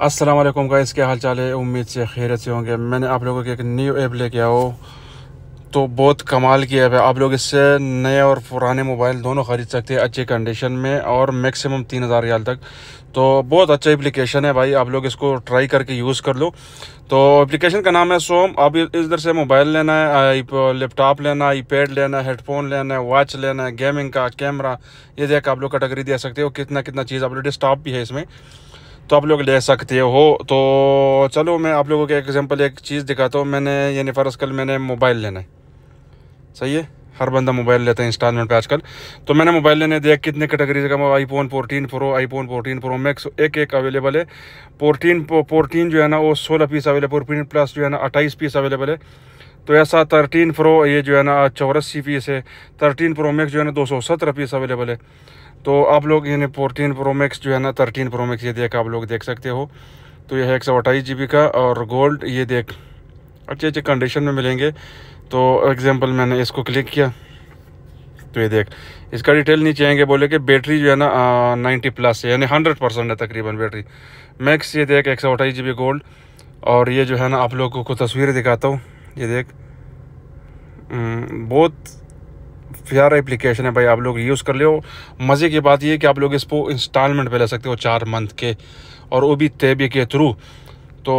अस्सलाम वालेकुम गाइस क्या हाल चाल है उम्मीद से खैरत से होंगे मैंने आप लोगों के एक न्यू ऐप लेके आओ तो बहुत कमाल की ऐप है आप लोग इससे नए और पुराने मोबाइल दोनों ख़रीद सकते हैं अच्छी कंडीशन में और मैक्सिमम तीन हज़ार रियाल तक तो बहुत अच्छा एप्लीकेशन है भाई आप लोग इसको ट्राई करके यूज़ कर लो तो एप्लीकेशन का नाम है सोम आप इधर से मोबाइल लेना है लैपटॉप लेना है पैड लेना है हेडफोन लेना है वॉच लेना है गेमिंग का कैमरा ये देख आप लोग कैटेगरी दे सकते हो कितना कितना चीज़ आप लोग डेस्कटॉप भी है इसमें तो आप लोग ले सकते हो तो चलो मैं आप लोगों को एक एग्जांपल एक चीज़ दिखाता हूँ मैंने यानी फ़र्ज़ कल मैंने मोबाइल लेना है सही है हर बंदा मोबाइल लेता है इंस्टॉलमेंट पे आजकल तो मैंने मोबाइल लेने दिया कितने कैटेगरीज का iPhone fourteen pro iPhone fourteen pro max एक एक अवेलेबल है फोर्टीन फोर्टीन जो है ना वो सोलह पीस अवेलेबल फोर्टीन प्लस जो है ना अट्ठाईस पीस अवेलेबल है तो ऐसा थर्टीन प्रो ये जो है ना चौरासी पीस है थर्टीन प्रो मैक्स जो है ना दो सौ पीस अवेलेबल है तो आप लोग यानी फोर्टीन प्रो मैक्स जो है ना थर्टीन प्रो मैक्स ये देख आप लोग देख सकते हो तो यह है एक सौ अट्ठाईस जी बी का और गोल्ड ये देख अच्छे अच्छे कंडीशन में मिलेंगे तो एग्जांपल मैंने इसको क्लिक किया तो ये देख इसका डिटेल नहीं चाहेंगे बोले कि बैटरी जो है ना नाइन्टी प्लस है यानी हंड्रेड परसेंट है तकरीबन बैटरी मैक्स ये देख एक सौ अट्ठाईस जी बी गोल्ड और ये जो है ना आप लोगों को तस्वीरें दिखाता हूँ ये देख हम्म, बहुत प्यारा एप्लीकेशन है भाई आप लोग यूज़ कर लो मज़े की बात यह कि आप लोग इसको इंस्टॉलमेंट पे ले सकते हो चार मंथ के और वो भी तेबी के थ्रू तो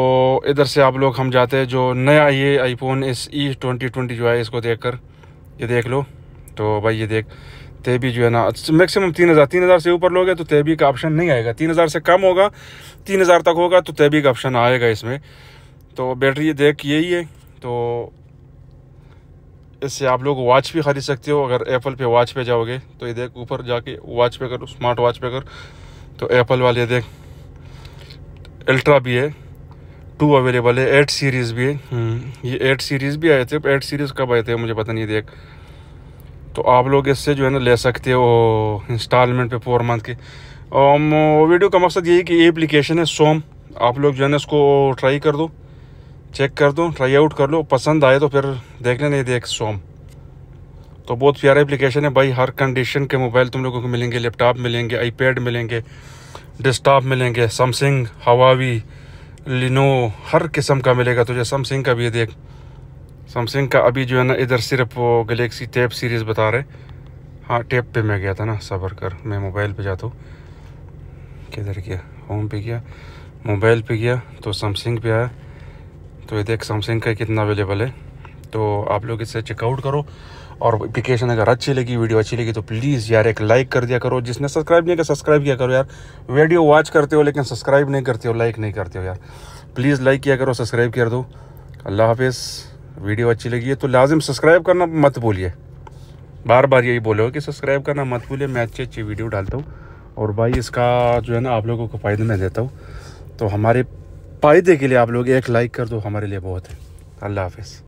इधर से आप लोग हम जाते हैं जो नया ये आईफोन इस ई ट्वेंटी ट्वेंटी जो है इसको देख कर ये देख लो तो भाई ये देख तेबी जो है ना मैक्सिमम तीन हज़ार तीन हज़ार से ऊपर लोगे तो तेबी का ऑप्शन नहीं आएगा तीन हज़ार से कम होगा तीन हज़ार तक होगा तो तेबी का ऑप्शन आएगा इसमें तो बैटरी देख यही है तो इससे आप लोग वॉच भी ख़रीद सकते हो अगर एप्पल पे वॉच पे जाओगे तो ये देख ऊपर जाके वॉच पे कर स्मार्ट वॉच पे कर तो एप्पल वाले देख अल्ट्रा भी है टू अवेलेबल है एट सीरीज़ भी है हम्म। ये एट सीरीज़ भी आए थे एट सीरीज़ कब आए थे मुझे पता नहीं देख तो आप लोग इससे जो है ना ले सकते हो इंस्टॉलमेंट पे फोर मंथ के वीडियो um, का मकसद यही कि एप्लीकेशन है सोम आप लोग जो है ना इसको ट्राई कर दो चेक कर दो ट्राई आउट कर लो पसंद आए तो फिर देख लेना ये देख सोम तो बहुत प्यारा एप्लीकेशन है भाई हर कंडीशन के मोबाइल तुम लोगों को मिलेंगे लैपटॉप मिलेंगे आईपैड मिलेंगे डेस्कटॉप मिलेंगे समसंग हवावी लिनो हर किस्म का मिलेगा तुझे समसंग का भी देख सैमसंग का अभी जो है ना इधर सिर्फ वो गलेक्सी टेप सीरीज़ बता रहे हाँ टेप पे मैं गया था ना सबर कर मैं मोबाइल पे जाता हूँ किधर गया होम पे गया मोबाइल पे गया तो समसंग पे आया तो ये देख सैमसंग का कितना अवेलेबल है तो आप लोग इसे चेकआउट करो और एप्लीकेशन अगर अच्छी लगी वीडियो अच्छी लगी तो प्लीज़ यार एक लाइक कर दिया करो जिसने सब्सक्राइब नहीं किया सब्सक्राइब किया करो यार वीडियो वॉच करते हो लेकिन सब्सक्राइब नहीं करते हो लाइक नहीं करते हो यार प्लीज़ लाइक किया करो सब्सक्राइब कर दो अल्लाह हाफिज़ वीडियो अच्छी लगी है तो लाजिम सब्सक्राइब करना मत भूलिए बार बार यही बोले हो कि सब्सक्राइब करना मत भूलिए मैं अच्छी अच्छी वीडियो डालता हूँ और भाई इसका जो है ना आप लोगों को फ़ायदे में देता हूँ तो हमारे फ़ायदे के लिए आप लोग एक लाइक कर दो हमारे लिए बहुत है अल्लाह हाफिज़